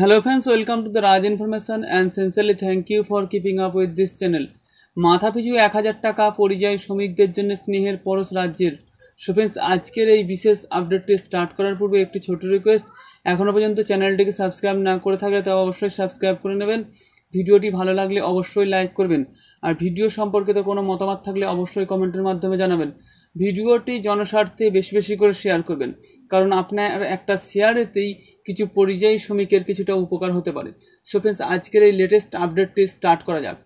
hello friends welcome to the Raj information and essentially thank you for keeping up with this channel মাথাপিছু এক হাজার টাকা পরিযায়ী শ্রমিকদের জন্য স্নেহের পরশ রাজ্যের সো ফ্রেন্ডস আজকের এই বিশেষ আপডেটটি স্টার্ট করার পূর্বে একটি ছোট রিকোয়েস্ট এখনও পর্যন্ত চ্যানেলটিকে সাবস্ক্রাইব না করে থাকলে তা অবশ্যই সাবস্ক্রাইব করে নেবেন ভিডিওটি ভালো লাগলে অবশ্যই লাইক করবেন আর ভিডিও সম্পর্কিত কোনো মতামত থাকলে অবশ্যই কমেন্টের মাধ্যমে জানাবেন ভিডিওটি জনস্বার্থে বেশি বেশি করে শেয়ার করবেন কারণ আপনার একটা শেয়ারেতেই কিছু পরিযায়ী শ্রমিকের কিছুটা উপকার হতে পারে সো ফ্রেন্ডস আজকের এই লেটেস্ট আপডেটটি স্টার্ট করা যাক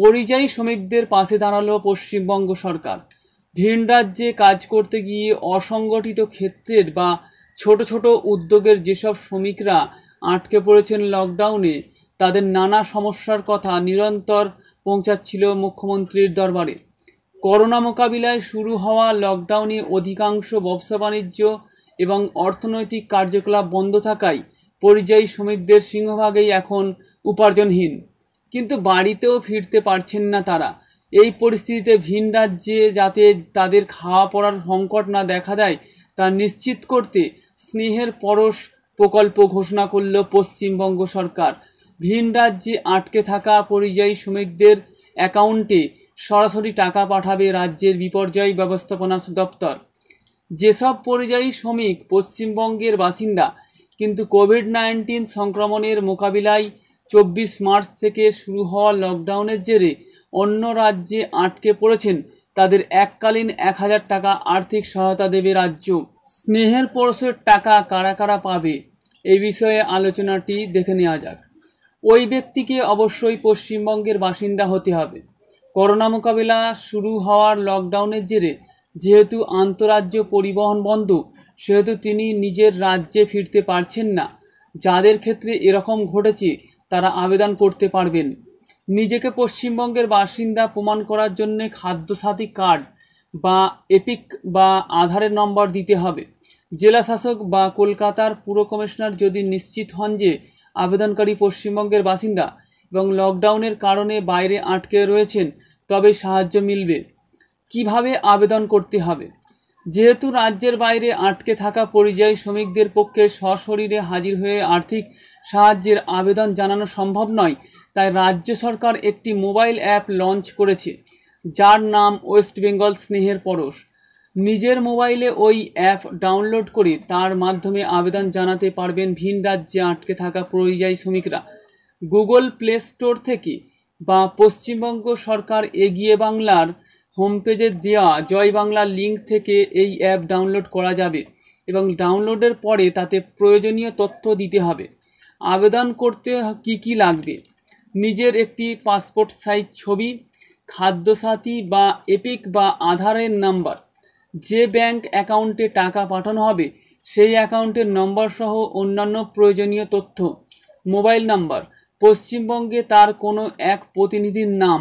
পরিযায়ী শ্রমিকদের পাশে দাঁড়ালো পশ্চিমবঙ্গ সরকার ভিন রাজ্যে কাজ করতে গিয়ে অসংগঠিত ক্ষেত্রের বা ছোট ছোট উদ্যোগের যেসব শ্রমিকরা আটকে পড়েছেন লকডাউনে তাদের নানা সমস্যার কথা নিরন্তর পৌঁছাচ্ছিল মুখ্যমন্ত্রীর দরবারে করোনা মোকাবিলায় শুরু হওয়া লকডাউনে অধিকাংশ ব্যবসা বাণিজ্য এবং অর্থনৈতিক কার্যকলাপ বন্ধ থাকায় পরিযায়ী শ্রমিকদের সিংহভাগেই এখন উপার্জনহীন কিন্তু বাড়িতেও ফিরতে পারছেন না তারা এই পরিস্থিতিতে ভিন রাজ্যে যাতে তাদের খাওয়া পড়ার সংকট না দেখা দেয় তা নিশ্চিত করতে স্নেহের পরশ প্রকল্প ঘোষণা করল পশ্চিমবঙ্গ সরকার ভিন রাজ্যে আটকে থাকা পরিযায়ী শ্রমিকদের অ্যাকাউন্টে সরাসরি টাকা পাঠাবে রাজ্যের বিপর্যয় ব্যবস্থাপনা দপ্তর যেসব পরিযায়ী শ্রমিক পশ্চিমবঙ্গের বাসিন্দা কিন্তু কোভিড নাইন্টিন সংক্রমণের মোকাবিলায় চব্বিশ মার্চ থেকে শুরু হওয়া লকডাউনের জেরে অন্য রাজ্যে আটকে পড়েছেন তাদের এককালীন এক হাজার টাকা আর্থিক সহায়তা দেবে রাজ্য স্নেহের পরশের টাকা কারা কারা পাবে এই বিষয়ে আলোচনাটি দেখে নেওয়া যাক ওই ব্যক্তিকে অবশ্যই পশ্চিমবঙ্গের বাসিন্দা হতে হবে করোনা মোকাবিলা শুরু হওয়ার লকডাউনের জেরে যেহেতু আন্তরাজ্য পরিবহন বন্ধ সেহেতু তিনি নিজের রাজ্যে ফিরতে পারছেন না যাদের ক্ষেত্রে এরকম ঘটেছে তারা আবেদন করতে পারবেন নিজেকে পশ্চিমবঙ্গের বাসিন্দা প্রমাণ করার জন্যে খাদ্যসাথী কার্ড বা এপিক বা আধারের নম্বর দিতে হবে জেলা শাসক বা কলকাতার পুর কমিশনার যদি নিশ্চিত হন যে আবেদনকারী পশ্চিমবঙ্গের বাসিন্দা এবং লকডাউনের কারণে বাইরে আটকে রয়েছেন তবে সাহায্য মিলবে কিভাবে আবেদন করতে হবে যেহেতু রাজ্যের বাইরে আটকে থাকা পরিযায়ী শ্রমিকদের পক্ষে সশরীরে হাজির হয়ে আর্থিক সাহায্যের আবেদন জানানো সম্ভব নয় তাই রাজ্য সরকার একটি মোবাইল অ্যাপ লঞ্চ করেছে যার নাম ওয়েস্ট বেঙ্গল স্নেহের পরশ নিজের মোবাইলে ওই অ্যাপ ডাউনলোড করে তার মাধ্যমে আবেদন জানাতে পারবেন ভিন রাজ্যে আটকে থাকা পরিযায়ী শ্রমিকরা গুগল প্লে স্টোর থেকে বা পশ্চিমবঙ্গ সরকার এগিয়ে বাংলার হোম পেজে দেওয়া জয় বাংলা লিঙ্ক থেকে এই অ্যাপ ডাউনলোড করা যাবে এবং ডাউনলোডের পরে তাতে প্রয়োজনীয় তথ্য দিতে হবে আবেদন করতে কি কি লাগবে নিজের একটি পাসপোর্ট সাইজ ছবি খাদ্যসাথী বা এপিক বা আধারের নাম্বার যে ব্যাংক অ্যাকাউন্টে টাকা পাঠানো হবে সেই অ্যাকাউন্টের নম্বর সহ অন্যান্য প্রয়োজনীয় তথ্য মোবাইল নাম্বার পশ্চিমবঙ্গে তার কোনো এক প্রতিনিধির নাম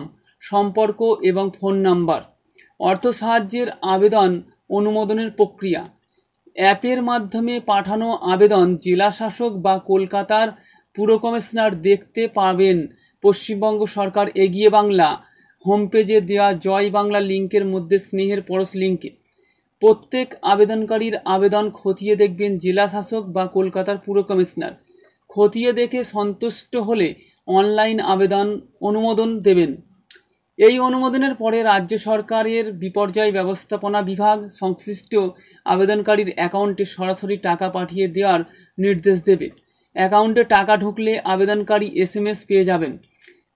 সম্পর্ক এবং ফোন নাম্বার অর্থ সাহায্যের আবেদন অনুমোদনের প্রক্রিয়া অ্যাপের মাধ্যমে পাঠানো আবেদন জেলা শাসক বা কলকাতার পুর কমিশনার দেখতে পাবেন পশ্চিমবঙ্গ সরকার এগিয়ে বাংলা হোম পেজে দেওয়া জয় বাংলা লিঙ্কের মধ্যে স্নেহের পরশ লিঙ্কে প্রত্যেক আবেদনকারীর আবেদন খতিয়ে দেখবেন জেলা শাসক বা কলকাতার পুর কমিশনার খতিয়ে দেখে সন্তুষ্ট হলে অনলাইন আবেদন অনুমোদন দেবেন এই অনুমোদনের পরে রাজ্য সরকারের বিপর্যয় ব্যবস্থাপনা বিভাগ সংশ্লিষ্ট আবেদনকারীর অ্যাকাউন্টে সরাসরি টাকা পাঠিয়ে দেওয়ার নির্দেশ দেবে অ্যাকাউন্টে টাকা ঢুকলে আবেদনকারী এস এম এস পেয়ে যাবেন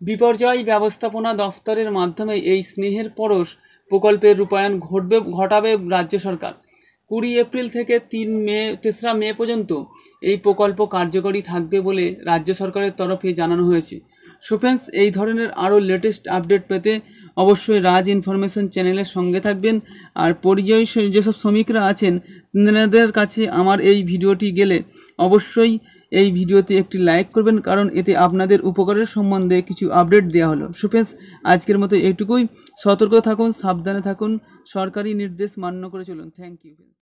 বিপর্যয় ব্যবস্থাপনা দফতরের মাধ্যমে এই স্নেহের পরশ প্রকল্পের রূপায়ণ ঘটবে ঘটাবে রাজ্য সরকার কুড়ি এপ্রিল থেকে তিন মে তেসরা মে পর্যন্ত এই প্রকল্প কার্যকরী থাকবে বলে রাজ্য সরকারের তরফে জানানো হয়েছে সো ফ্রেন্ডস এই ধরনের আরও লেটেস্ট আপডেট পেতে অবশ্যই রাজ ইনফরমেশন চ্যানেলের সঙ্গে থাকবেন আর পরিযায়ী যেসব শ্রমিকরা আছেন তাদের কাছে আমার এই ভিডিওটি গেলে অবশ্যই এই ভিডিওতে একটি লাইক করবেন কারণ এতে আপনাদের উপকারের সম্বন্ধে কিছু আপডেট দেওয়া হলো সুফেন্স আজকের মতো এটুকুই সতর্ক থাকুন সাবধানে থাকুন সরকারি নির্দেশ মান্য করে চলুন থ্যাংক ইউ